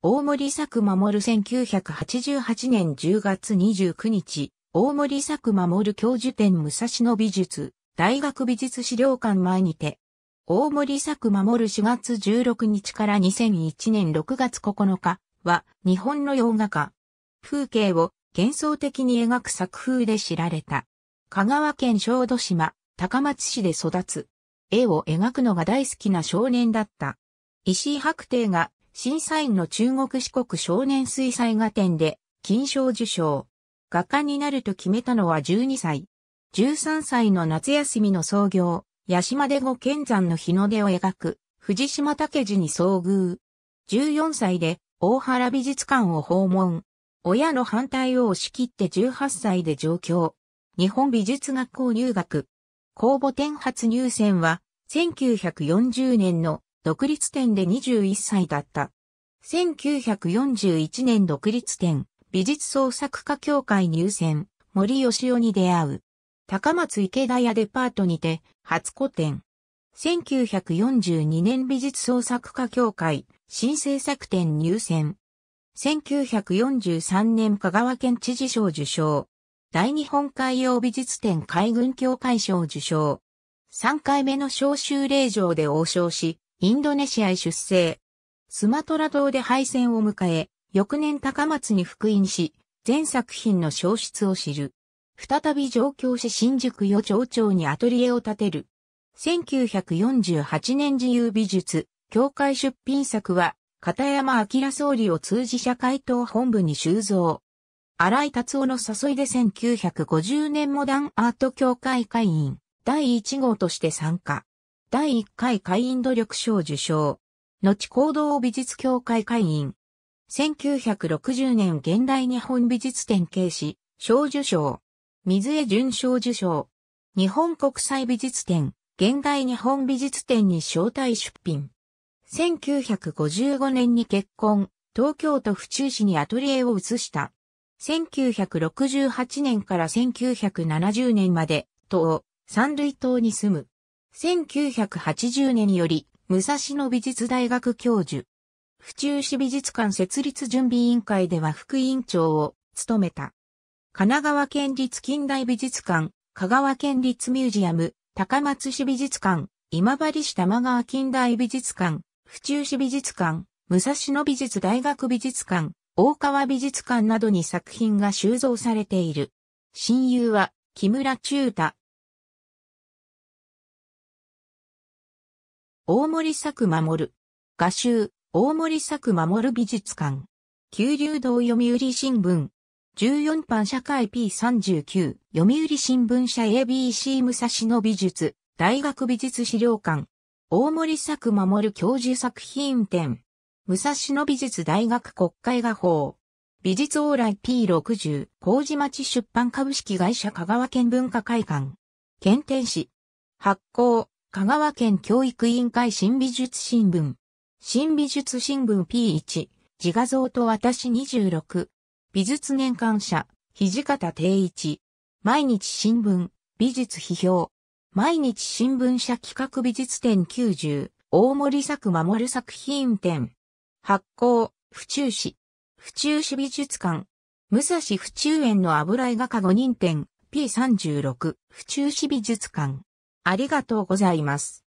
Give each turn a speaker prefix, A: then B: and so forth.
A: 大森作守1988年10月29日、大森作守教授展武蔵野美術、大学美術資料館前にて、大森作守4月16日から2001年6月9日は、日本の洋画家。風景を幻想的に描く作風で知られた。香川県小豆島、高松市で育つ。絵を描くのが大好きな少年だった。石井白帝が審査員の中国四国少年水彩画展で金賞受賞。画家になると決めたのは12歳。13歳の夏休みの創業、八島で後剣山の日の出を描く、藤島武次に遭遇。14歳で大原美術館を訪問。親の反対を押し切って18歳で上京。日本美術学校入学。公募展発入選は、1940年の独立展で21歳だった。1941年独立展、美術創作家協会入選、森義夫に出会う。高松池田屋デパートにて、初個展。1942年美術創作家協会、新制作展入選。1943年香川県知事賞受賞。大日本海洋美術展海軍協会賞受賞。3回目の招集令状で応将し、インドネシアへ出征。スマトラ島で敗戦を迎え、翌年高松に復員し、全作品の消失を知る。再び上京し新宿与町長にアトリエを建てる。1948年自由美術、協会出品作は、片山明総理を通じ社会党本部に収蔵。荒井達夫の誘いで1950年モダンアート協会会員第1号として参加。第1回会員努力賞受賞。後行動美術協会会員。1960年現代日本美術展掲示、賞受賞。水江淳賞受賞。日本国際美術展、現代日本美術展に招待出品。1955年に結婚、東京都府中市にアトリエを移した。1968年から1970年まで、東、三類島に住む。1980年より、武蔵野美術大学教授。府中市美術館設立準備委員会では副委員長を務めた。神奈川県立近代美術館、香川県立ミュージアム、高松市美術館、今治市玉川近代美術館、府中市美術館、武蔵野美術大学美術館、大川美術館などに作品が収蔵されている。親友は、木村中太、大森作守。画集、大森作守美術館。九流堂読売新聞。14版社会 P39、読売新聞社 ABC 武蔵野美術、大学美術資料館。大森作守教授作品展。武蔵野美術大学国会画報。美術往来 P60、麹町出版株式会社香川県文化会館。検定士。発行、香川県教育委員会新美術新聞。新美術新聞 P1、自画像と私26。美術年間者、土方定一。毎日新聞、美術批評。毎日新聞社企画美術展90、大森作守作品展。発行、府中市。府中市美術館。武蔵府中園の油絵画家5人展、P36、府中市美術館。ありがとうございます。